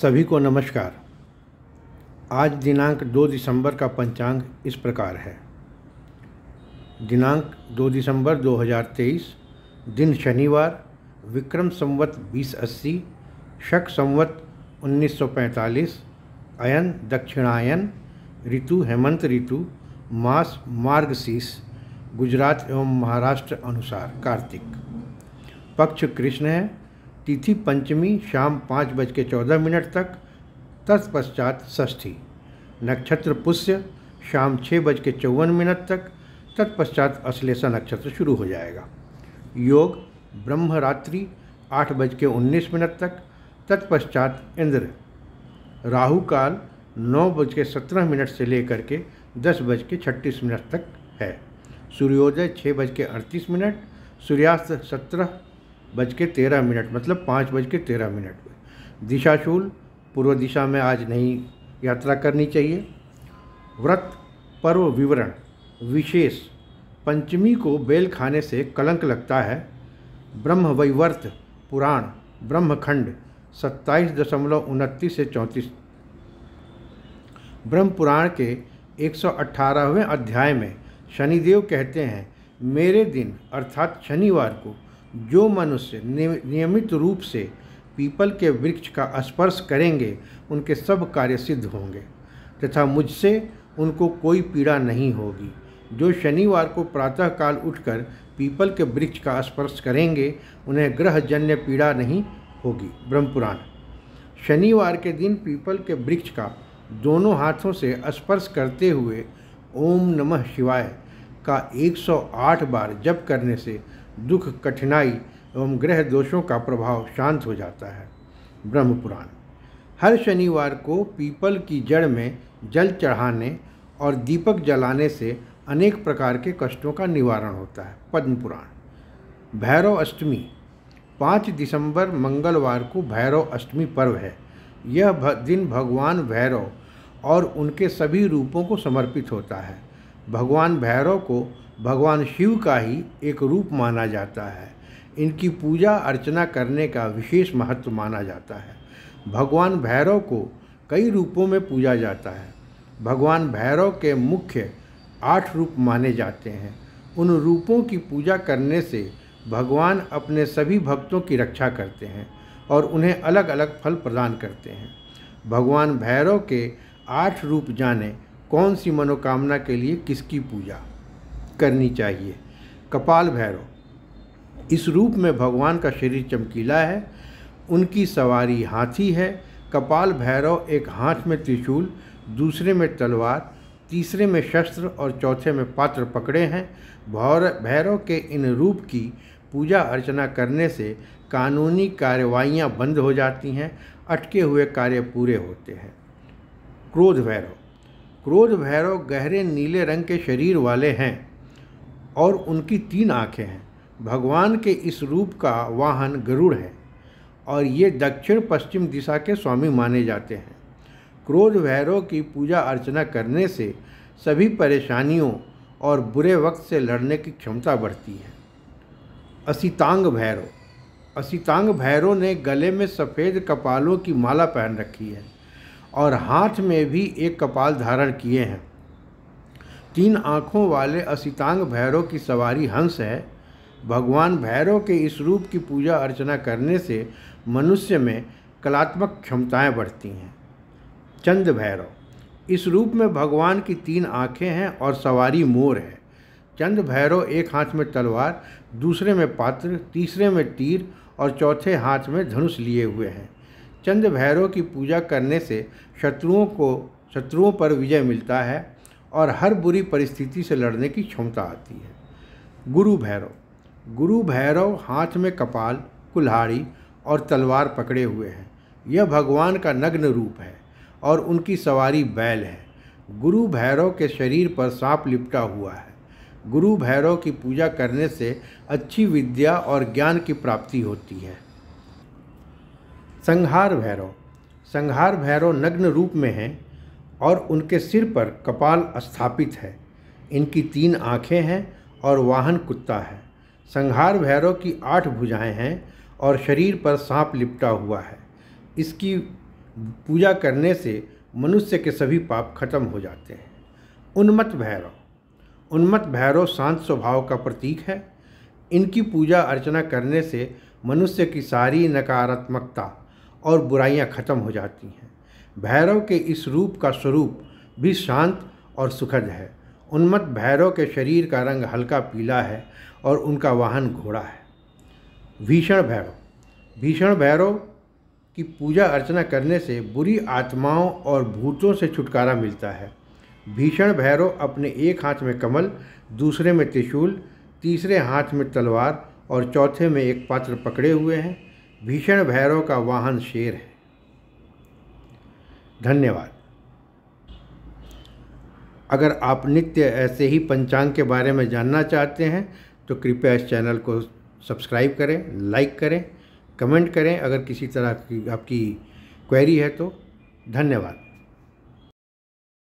सभी को नमस्कार आज दिनांक 2 दिसंबर का पंचांग इस प्रकार है दिनांक 2 दिसंबर 2023 दिन शनिवार विक्रम संवत 2080 शक संवत 1945 अयन दक्षिणायन ऋतु हेमंत ऋतु मास मार्गशीर्ष गुजरात एवं महाराष्ट्र अनुसार कार्तिक पक्ष कृष्ण है तिथि पंचमी शाम पाँच बज के चौदह मिनट तक तत्पश्चात षष्ठी नक्षत्र पुष्य शाम छः बज के चौवन मिनट तक तत्पश्चात अश्लेषा नक्षत्र शुरू हो जाएगा योग ब्रह्मरात्रि आठ बज के उन्नीस मिनट तक तत्पश्चात इंद्र राहु काल नौ बज के सत्रह मिनट से लेकर के दस बज के छत्तीस मिनट तक है सूर्योदय छः बज के अड़तीस मिनट सूर्यास्त सत्रह बज के तेरह मिनट मतलब पाँच बज के तेरह मिनट पर दिशाशूल पूर्व दिशा में आज नहीं यात्रा करनी चाहिए व्रत पर्व विवरण विशेष पंचमी को बेल खाने से कलंक लगता है ब्रह्म वैवर्त पुराण ब्रह्मखंड सत्ताईस दशमलव उनतीस से चौंतीस ब्रह्म पुराण के 118वें अध्याय में शनिदेव कहते हैं मेरे दिन अर्थात शनिवार को जो मनुष्य नियमित रूप से पीपल के वृक्ष का स्पर्श करेंगे उनके सब कार्य सिद्ध होंगे तथा मुझसे उनको कोई पीड़ा नहीं होगी जो शनिवार को प्रातःकाल उठकर पीपल के वृक्ष का स्पर्श करेंगे उन्हें ग्रहजन्य पीड़ा नहीं होगी ब्रह्मपुराण शनिवार के दिन पीपल के वृक्ष का दोनों हाथों से स्पर्श करते हुए ओम नमः शिवाय का 108 बार जप करने से दुख कठिनाई एवं ग्रह दोषों का प्रभाव शांत हो जाता है ब्रह्मपुराण हर शनिवार को पीपल की जड़ में जल चढ़ाने और दीपक जलाने से अनेक प्रकार के कष्टों का निवारण होता है पद्म पुराण भैरव अष्टमी पाँच दिसंबर मंगलवार को भैरव अष्टमी पर्व है यह दिन भगवान भैरव और उनके सभी रूपों को समर्पित होता है भगवान भैरव को भगवान शिव का ही एक रूप माना जाता है इनकी पूजा अर्चना करने का विशेष महत्व माना जाता है भगवान भैरव को कई रूपों में पूजा जाता है भगवान भैरव के मुख्य आठ रूप माने जाते हैं उन रूपों की पूजा करने से भगवान अपने सभी भक्तों की रक्षा करते हैं और उन्हें अलग अलग फल प्रदान करते हैं भगवान भैरव के आठ रूप जाने कौन सी मनोकामना के लिए किसकी पूजा करनी चाहिए कपाल भैरव इस रूप में भगवान का शरीर चमकीला है उनकी सवारी हाथी है कपाल भैरव एक हाथ में त्रिशूल दूसरे में तलवार तीसरे में शस्त्र और चौथे में पात्र पकड़े हैं भौर भैरव के इन रूप की पूजा अर्चना करने से कानूनी कार्रवाइयाँ बंद हो जाती हैं अटके हुए कार्य पूरे होते हैं क्रोध भैरव क्रोध भैरव गहरे नीले रंग के शरीर वाले हैं और उनकी तीन आँखें हैं भगवान के इस रूप का वाहन गरुड़ है और ये दक्षिण पश्चिम दिशा के स्वामी माने जाते हैं क्रोध भैरव की पूजा अर्चना करने से सभी परेशानियों और बुरे वक्त से लड़ने की क्षमता बढ़ती है असितांग भैरव असितांग भैरव ने गले में सफ़ेद कपालों की माला पहन रखी है और हाथ में भी एक कपाल धारण किए हैं तीन आँखों वाले असितांग भैरव की सवारी हंस है भगवान भैरव के इस रूप की पूजा अर्चना करने से मनुष्य में कलात्मक क्षमताएं बढ़ती हैं चंद भैरव इस रूप में भगवान की तीन आँखें हैं और सवारी मोर है चंद भैरव एक हाथ में तलवार दूसरे में पात्र तीसरे में तीर और चौथे हाथ में धनुष लिए हुए हैं चंद भैरव की पूजा करने से शत्रुओं को शत्रुओं पर विजय मिलता है और हर बुरी परिस्थिति से लड़ने की क्षमता आती है गुरु भैरव गुरु भैरव हाथ में कपाल कुल्हाड़ी और तलवार पकड़े हुए हैं यह भगवान का नग्न रूप है और उनकी सवारी बैल है गुरु भैरव के शरीर पर सांप लिपटा हुआ है गुरु भैरव की पूजा करने से अच्छी विद्या और ज्ञान की प्राप्ति होती है संहार भैरव संहार भैरव नग्न रूप में हैं और उनके सिर पर कपाल स्थापित है इनकी तीन आँखें हैं और वाहन कुत्ता है संहार भैरव की आठ भुजाएं हैं और शरीर पर सांप लिपटा हुआ है इसकी पूजा करने से मनुष्य के सभी पाप खत्म हो जाते हैं उन्मत्त भैरव उन्मत्त भैरव शांत स्वभाव का प्रतीक है इनकी पूजा अर्चना करने से मनुष्य की सारी नकारात्मकता और बुराइयां खत्म हो जाती हैं भैरव के इस रूप का स्वरूप भी शांत और सुखद है उन्मत्त भैरव के शरीर का रंग हल्का पीला है और उनका वाहन घोड़ा है भीषण भैरव भीषण भैरव की पूजा अर्चना करने से बुरी आत्माओं और भूतों से छुटकारा मिलता है भीषण भैरव अपने एक हाथ में कमल दूसरे में त्रिशूल तीसरे हाथ में तलवार और चौथे में एक पात्र पकड़े हुए हैं भीषण भैरव का वाहन शेर है धन्यवाद अगर आप नित्य ऐसे ही पंचांग के बारे में जानना चाहते हैं तो कृपया इस चैनल को सब्सक्राइब करें लाइक करें कमेंट करें अगर किसी तरह की आपकी क्वेरी है तो धन्यवाद